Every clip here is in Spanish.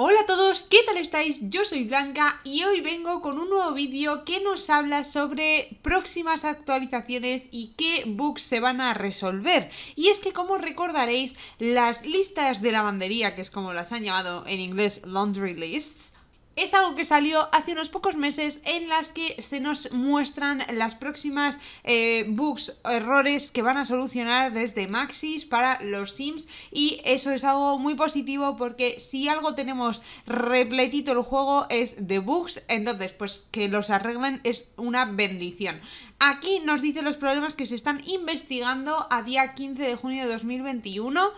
Hola a todos, ¿qué tal estáis? Yo soy Blanca y hoy vengo con un nuevo vídeo que nos habla sobre próximas actualizaciones y qué bugs se van a resolver. Y es que como recordaréis, las listas de lavandería, que es como las han llamado en inglés laundry lists, es algo que salió hace unos pocos meses en las que se nos muestran las próximas eh, bugs o errores que van a solucionar desde Maxis para los Sims y eso es algo muy positivo porque si algo tenemos repletito el juego es de bugs, entonces pues que los arreglen es una bendición. Aquí nos dice los problemas que se están investigando a día 15 de junio de 2021.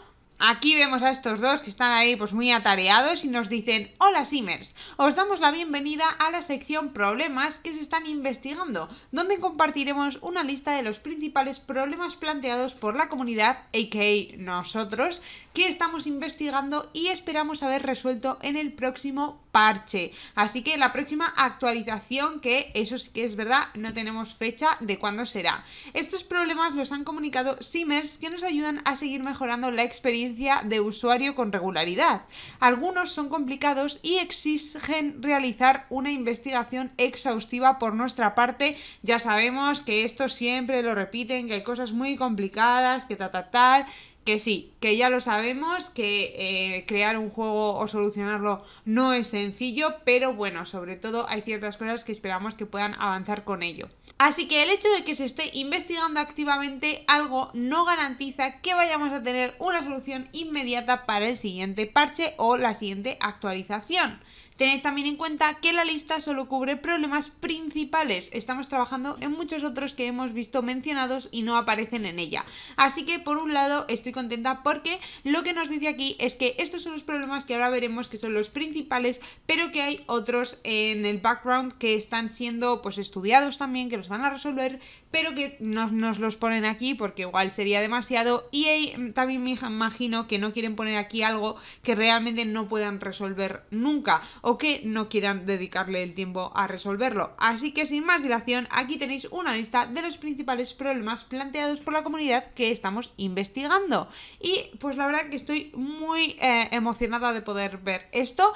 Aquí vemos a estos dos que están ahí pues muy atareados y nos dicen, hola Simmers, os damos la bienvenida a la sección problemas que se están investigando, donde compartiremos una lista de los principales problemas planteados por la comunidad, a.k.a. nosotros, que estamos investigando y esperamos haber resuelto en el próximo parche. Así que la próxima actualización, que eso sí que es verdad, no tenemos fecha de cuándo será. Estos problemas los han comunicado Simmers que nos ayudan a seguir mejorando la experiencia de usuario con regularidad. Algunos son complicados y exigen realizar una investigación exhaustiva por nuestra parte. Ya sabemos que esto siempre lo repiten, que hay cosas muy complicadas, que tal, tal. tal que sí, que ya lo sabemos, que eh, crear un juego o solucionarlo no es sencillo, pero bueno, sobre todo hay ciertas cosas que esperamos que puedan avanzar con ello. Así que el hecho de que se esté investigando activamente algo no garantiza que vayamos a tener una solución inmediata para el siguiente parche o la siguiente actualización Tened también en cuenta que la lista solo cubre problemas principales. Estamos trabajando en muchos otros que hemos visto mencionados y no aparecen en ella. Así que por un lado estoy contenta porque lo que nos dice aquí es que estos son los problemas que ahora veremos que son los principales, pero que hay otros en el background que están siendo pues estudiados también, que los van a resolver, pero que no nos los ponen aquí porque igual sería demasiado. Y mm, también me imagino que no quieren poner aquí algo que realmente no puedan resolver nunca o que no quieran dedicarle el tiempo a resolverlo. Así que sin más dilación, aquí tenéis una lista de los principales problemas planteados por la comunidad que estamos investigando. Y pues la verdad que estoy muy eh, emocionada de poder ver esto.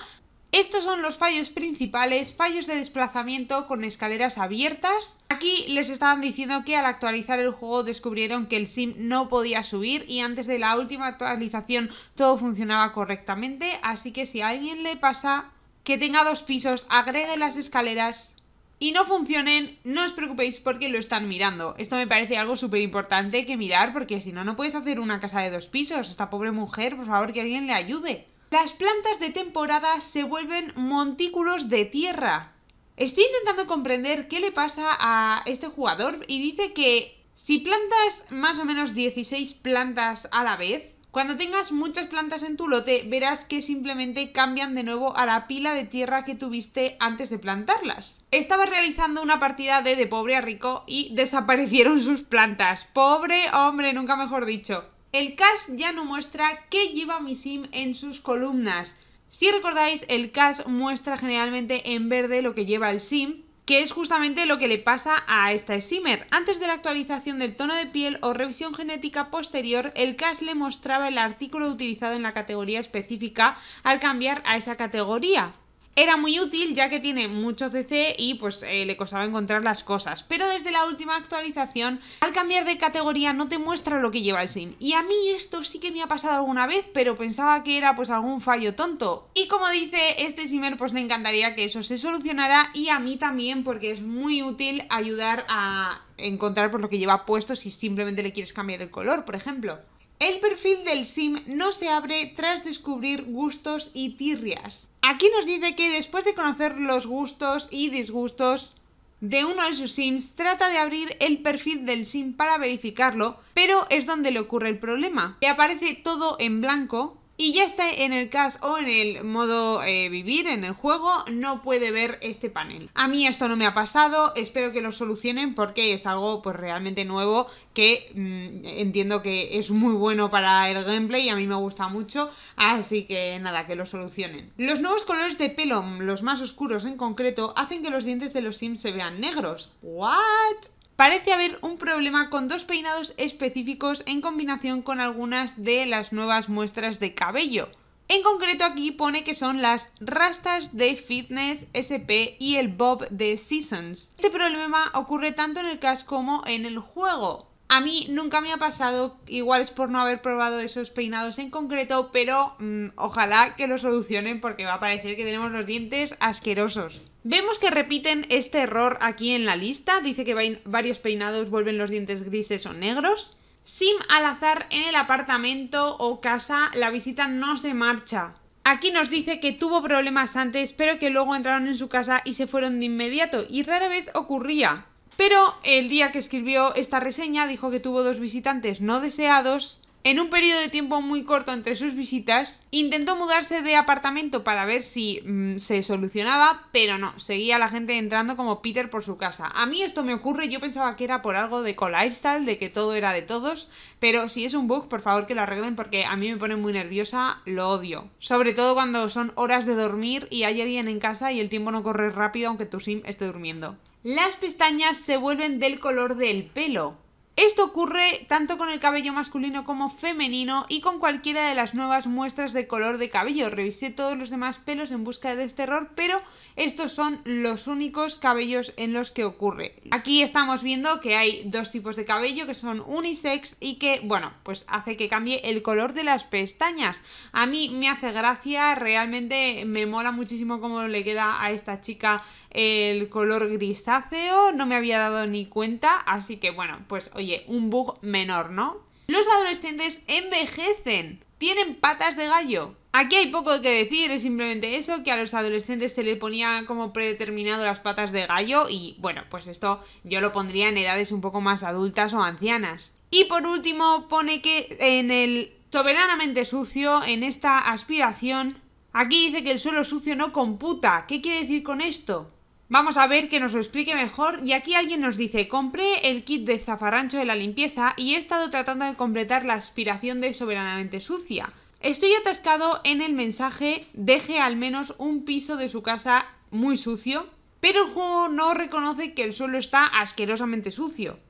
Estos son los fallos principales, fallos de desplazamiento con escaleras abiertas. Aquí les estaban diciendo que al actualizar el juego descubrieron que el sim no podía subir y antes de la última actualización todo funcionaba correctamente, así que si a alguien le pasa que tenga dos pisos, agregue las escaleras y no funcionen, no os preocupéis porque lo están mirando. Esto me parece algo súper importante que mirar porque si no, no puedes hacer una casa de dos pisos. Esta pobre mujer, por favor, que alguien le ayude. Las plantas de temporada se vuelven montículos de tierra. Estoy intentando comprender qué le pasa a este jugador y dice que si plantas más o menos 16 plantas a la vez, cuando tengas muchas plantas en tu lote, verás que simplemente cambian de nuevo a la pila de tierra que tuviste antes de plantarlas. Estaba realizando una partida de de pobre a rico y desaparecieron sus plantas. Pobre hombre, nunca mejor dicho. El cash ya no muestra qué lleva mi sim en sus columnas. Si recordáis, el cash muestra generalmente en verde lo que lleva el sim que es justamente lo que le pasa a esta Simmer. Antes de la actualización del tono de piel o revisión genética posterior, el CAS le mostraba el artículo utilizado en la categoría específica al cambiar a esa categoría. Era muy útil ya que tiene mucho CC y pues eh, le costaba encontrar las cosas. Pero desde la última actualización, al cambiar de categoría no te muestra lo que lleva el SIM. Y a mí esto sí que me ha pasado alguna vez, pero pensaba que era pues algún fallo tonto. Y como dice este Simer, pues le encantaría que eso se solucionara y a mí también porque es muy útil ayudar a encontrar por pues, lo que lleva puesto si simplemente le quieres cambiar el color, por ejemplo. El perfil del sim no se abre tras descubrir gustos y tirrias. Aquí nos dice que después de conocer los gustos y disgustos de uno de sus sims, trata de abrir el perfil del sim para verificarlo, pero es donde le ocurre el problema. Le aparece todo en blanco y ya esté en el CAS o en el modo eh, vivir, en el juego, no puede ver este panel. A mí esto no me ha pasado, espero que lo solucionen porque es algo pues realmente nuevo que mm, entiendo que es muy bueno para el gameplay y a mí me gusta mucho, así que nada, que lo solucionen. Los nuevos colores de pelo, los más oscuros en concreto, hacen que los dientes de los Sims se vean negros. ¿What? Parece haber un problema con dos peinados específicos en combinación con algunas de las nuevas muestras de cabello. En concreto aquí pone que son las rastas de Fitness SP y el Bob de Seasons. Este problema ocurre tanto en el cast como en el juego. A mí nunca me ha pasado, igual es por no haber probado esos peinados en concreto, pero mm, ojalá que lo solucionen porque va a parecer que tenemos los dientes asquerosos. Vemos que repiten este error aquí en la lista, dice que varios peinados vuelven los dientes grises o negros. Sim al azar en el apartamento o casa, la visita no se marcha. Aquí nos dice que tuvo problemas antes, pero que luego entraron en su casa y se fueron de inmediato, y rara vez ocurría. Pero el día que escribió esta reseña dijo que tuvo dos visitantes no deseados. En un periodo de tiempo muy corto entre sus visitas, intentó mudarse de apartamento para ver si mm, se solucionaba, pero no, seguía la gente entrando como Peter por su casa. A mí esto me ocurre, yo pensaba que era por algo de co-lifestyle, de que todo era de todos, pero si es un bug, por favor que lo arreglen porque a mí me pone muy nerviosa, lo odio. Sobre todo cuando son horas de dormir y hay alguien en casa y el tiempo no corre rápido aunque tu sim esté durmiendo las pestañas se vuelven del color del pelo. Esto ocurre tanto con el cabello masculino como femenino y con cualquiera de las nuevas muestras de color de cabello. Revisé todos los demás pelos en busca de este error, pero estos son los únicos cabellos en los que ocurre. Aquí estamos viendo que hay dos tipos de cabello que son unisex y que, bueno, pues hace que cambie el color de las pestañas. A mí me hace gracia, realmente me mola muchísimo cómo le queda a esta chica el color grisáceo, no me había dado ni cuenta, así que bueno, pues oye, un bug menor, ¿no? Los adolescentes envejecen, tienen patas de gallo. Aquí hay poco que decir, es simplemente eso, que a los adolescentes se le ponía como predeterminado las patas de gallo y bueno, pues esto yo lo pondría en edades un poco más adultas o ancianas. Y por último pone que en el soberanamente sucio, en esta aspiración, aquí dice que el suelo sucio no computa. ¿Qué quiere decir con esto? Vamos a ver que nos lo explique mejor y aquí alguien nos dice, compré el kit de zafarrancho de la limpieza y he estado tratando de completar la aspiración de soberanamente sucia. Estoy atascado en el mensaje deje al menos un piso de su casa muy sucio, pero el juego no reconoce que el suelo está asquerosamente sucio.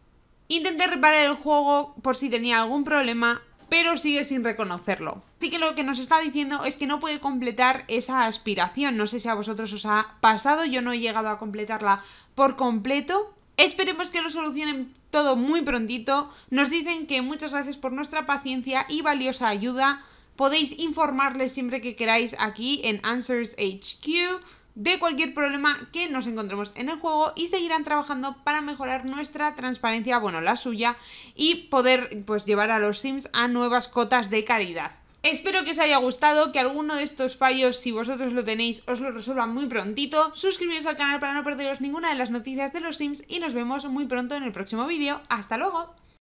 Intenté reparar el juego por si tenía algún problema pero sigue sin reconocerlo. Así que lo que nos está diciendo es que no puede completar esa aspiración. No sé si a vosotros os ha pasado, yo no he llegado a completarla por completo. Esperemos que lo solucionen todo muy prontito. Nos dicen que muchas gracias por nuestra paciencia y valiosa ayuda. Podéis informarles siempre que queráis aquí en Answers HQ de cualquier problema que nos encontremos en el juego y seguirán trabajando para mejorar nuestra transparencia, bueno, la suya, y poder pues llevar a los Sims a nuevas cotas de calidad. Espero que os haya gustado, que alguno de estos fallos, si vosotros lo tenéis, os lo resuelvan muy prontito. Suscribiros al canal para no perderos ninguna de las noticias de los Sims y nos vemos muy pronto en el próximo vídeo. ¡Hasta luego!